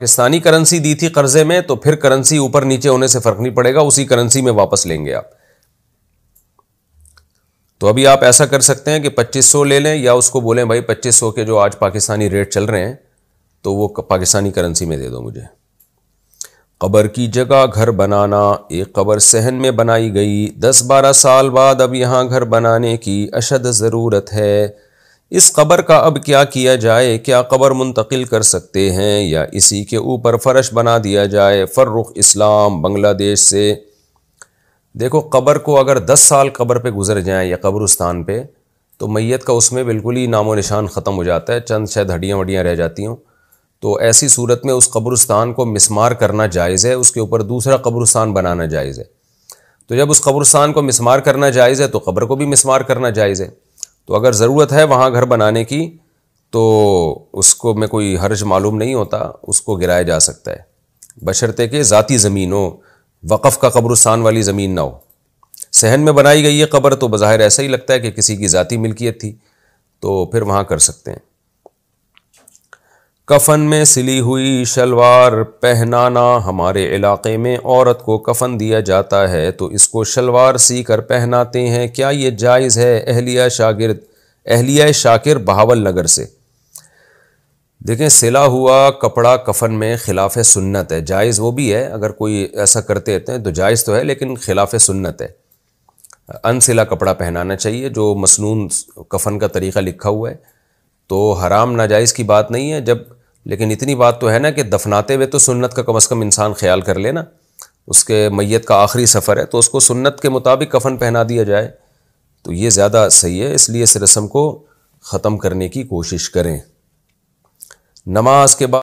Pakistani currency दी थी कर्जे में तो फिर करेंसी ऊपर नीचे होने से फर्क नहीं पड़ेगा उसी करेंसी में वापस लेंगे आप तो अभी आप ऐसा कर सकते हैं कि 2500 ले लें या उसको बोलें भाई 2500 के जो आज पाकिस्तानी रेट चल रहे हैं तो वो पाकिस्तानी करेंसी में दे दो मुझे कबर की जगह घर बनाना एक कबर सहन में बनाई गई दस बारह साल बाद अब यहाँ घर बनाने की अशद ज़रूरत है इस कबर का अब क्या किया जाए क्या क़बर मुंतकिल कर सकते हैं या इसी के ऊपर फ़र्श बना दिया जाए फ़र्रुख इस्लाम बांग्लादेश से देखो क़बर को अगर 10 साल कबर पे गुजर जाए या कब्रस्तान पे तो मैयत का उसमें बिल्कुल ही नामो निशान ख़त्म हो जाता है चंद शायद हड्डियाँ वड्डियाँ रह जाती हूँ तो ऐसी सूरत में उस कब्रस्तान को मिसमार करना जायज़ है उसके ऊपर दूसरा कब्रस्तान बनाना जायज़ है तो जब उस कब्रस्तान को मिसमार करना जायज़ है तो कब्र को भी मिसमार करना जायज़ है तो अगर ज़रूरत है वहाँ घर बनाने की तो उसको में कोई हर्ज मालूम नहीं होता उसको गिराया जा सकता है बशरते के ज़ाती ज़मीन हो वक़फ़ का कब्रस्तान वाली ज़मीन ना हो सहन में बनाई गई है कब्र तो बज़ाहिर ऐसा ही लगता है कि किसी की ज़ाती मिल्कियत थी तो फिर वहाँ कर सकते हैं कफन में सिली हुई शलवार पहनाना हमारे इलाके में औरत को कफन दिया जाता है तो इसको शलवार सी कर पहनाते हैं क्या ये जायज़ है अहलिया शागिर्द अहलिया शाकिर बहावल नगर से देखें सिला हुआ कपड़ा कफन में खिलाफ सुन्नत है जायज़ वो भी है अगर कोई ऐसा करते रहते हैं तो जायज़ तो है लेकिन खिलाफ सुन्नत है अनसिला कपड़ा पहनाना चाहिए जो मसनून कफन का तरीक़ा लिखा हुआ है तो हराम नाजायज़ की बात नहीं है जब लेकिन इतनी बात तो है ना कि दफनाते हुए तो सुन्नत का कम अज़ कम इंसान ख्याल कर लेना उसके मैत का आखिरी सफ़र है तो उसको सुन्नत के मुताबिक कफन पहना दिया जाए तो ये ज़्यादा सही है इसलिए इस रस्म को ख़त्म करने की कोशिश करें नमाज के बाद